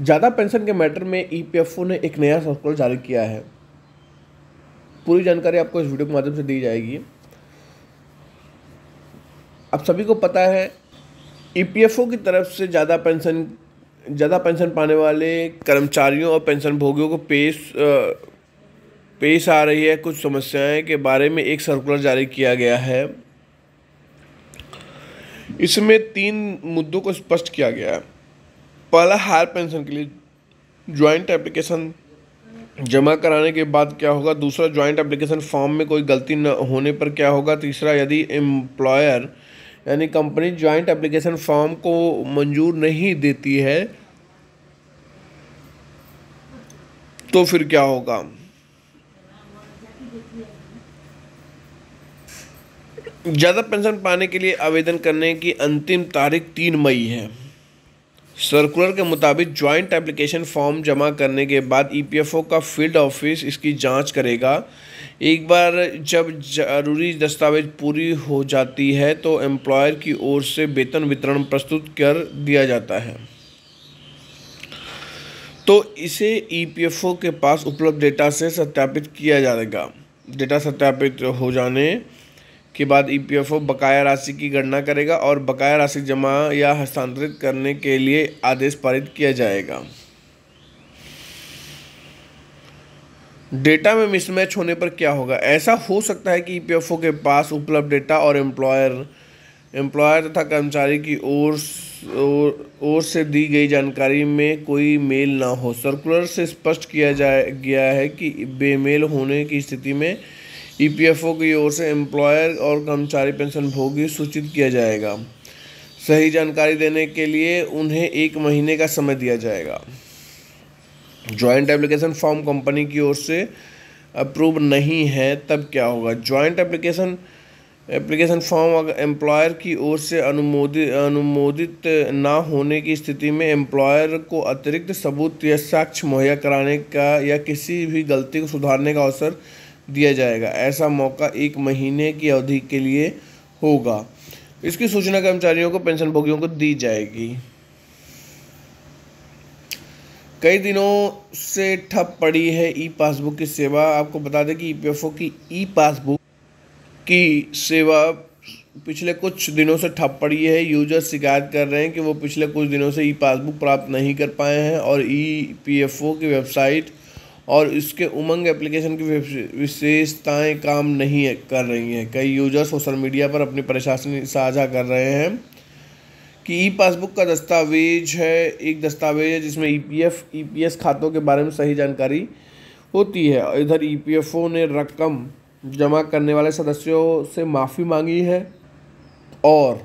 ज़्यादा पेंशन के मैटर में ई e ने एक नया सर्कुलर जारी किया है पूरी जानकारी आपको इस वीडियो के माध्यम से दी जाएगी आप सभी को पता है ई e की तरफ से ज़्यादा पेंशन ज़्यादा पेंशन पाने वाले कर्मचारियों और पेंशन भोगियों को पेश पेश आ रही है कुछ समस्याएं के बारे में एक सर्कुलर जारी किया गया है इसमें तीन मुद्दों को स्पष्ट किया गया है पहला हायर पेंशन के लिए ज्वाइंट एप्लीकेशन जमा कराने के बाद क्या होगा दूसरा ज्वाइंट एप्लीकेशन फॉर्म में कोई गलती न होने पर क्या होगा तीसरा यदि एम्प्लॉयर यानी कंपनी ज्वाइंट एप्लीकेशन फॉर्म को मंजूर नहीं देती है तो फिर क्या होगा ज़्यादा पेंशन पाने के लिए आवेदन करने की अंतिम तारीख तीन मई है सर्कुलर के मुताबिक जॉइंट एप्लीकेशन फॉर्म जमा करने के बाद ईपीएफओ e का फील्ड ऑफिस इसकी जांच करेगा एक बार जब जरूरी दस्तावेज पूरी हो जाती है तो एम्प्लॉयर की ओर से वेतन वितरण प्रस्तुत कर दिया जाता है तो इसे ईपीएफओ e के पास उपलब्ध डेटा से सत्यापित किया जाएगा डेटा सत्यापित हो जाने के बाद ईपीएफओ e बकाया राशि की गणना करेगा और बकाया राशि जमा या हस्तांतरित करने के लिए आदेश पारित किया जाएगा डेटा में मिसमैच होने पर क्या होगा ऐसा हो सकता है कि ईपीएफओ e के पास उपलब्ध डेटा और एम्प्लॉयर एम्प्लॉयर तथा कर्मचारी की ओर ओर से दी गई जानकारी में कोई मेल ना हो सर्कुलर से स्पष्ट किया जाए गया है कि बेमेल होने की स्थिति में ईपीएफओ e की ओर से एम्प्लॉयर और कर्मचारी पेंशन भोगी सूचित किया जाएगा सही जानकारी देने के लिए उन्हें एक महीने का समय दिया जाएगा जॉइंट एप्लीकेशन फॉर्म कंपनी की ओर से अप्रूव नहीं है तब क्या होगा जॉइंट एप्लीकेशन एप्लीकेशन फॉर्म अगर एम्प्लॉयर की ओर से अनुमोदित अनुमोदित ना होने की स्थिति में एम्प्लॉयर को अतिरिक्त सबूत या साक्ष्य मुहैया कराने का या किसी भी गलती को सुधारने का अवसर दिया जाएगा ऐसा मौका एक महीने की अवधि के लिए होगा इसकी सूचना कर्मचारियों को पेंशन भोगियों को दी जाएगी कई दिनों से ठप पड़ी है ई पासबुक की सेवा आपको बता दें कि ई पी की ई पासबुक की सेवा पिछले कुछ दिनों से ठप पड़ी है यूजर शिकायत कर रहे हैं कि वो पिछले कुछ दिनों से ई पासबुक प्राप्त नहीं कर पाए हैं और ई पी एफ ओ की वेबसाइट और इसके उमंग एप्लीकेशन की विशेषताएं काम नहीं कर रही हैं कई यूजर सोशल मीडिया पर अपनी परेशानी साझा कर रहे हैं कि ई पासबुक का दस्तावेज है एक दस्तावेज है जिसमें E P F E P S खातों के बारे में सही जानकारी होती है इधर ई पी एफ ओ ने रकम जमा करने वाले सदस्यों से माफ़ी मांगी है और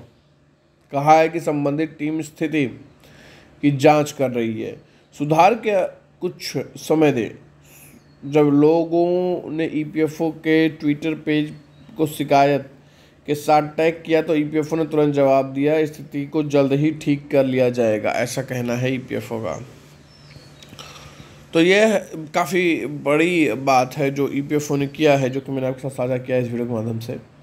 कहा है कि संबंधित टीम स्थिति की जांच कर रही है सुधार के कुछ समय दें जब लोगों ने ईपीएफओ e के ट्विटर पेज को शिकायत के साथ टैग किया तो ईपीएफओ e ने तुरंत जवाब दिया स्थिति को जल्द ही ठीक कर लिया जाएगा ऐसा कहना है ईपीएफओ e का तो यह काफ़ी बड़ी बात है जो ईपीएफओ ने किया है जो कि मैंने आपके साथ साझा किया है इस वीडियो के माध्यम से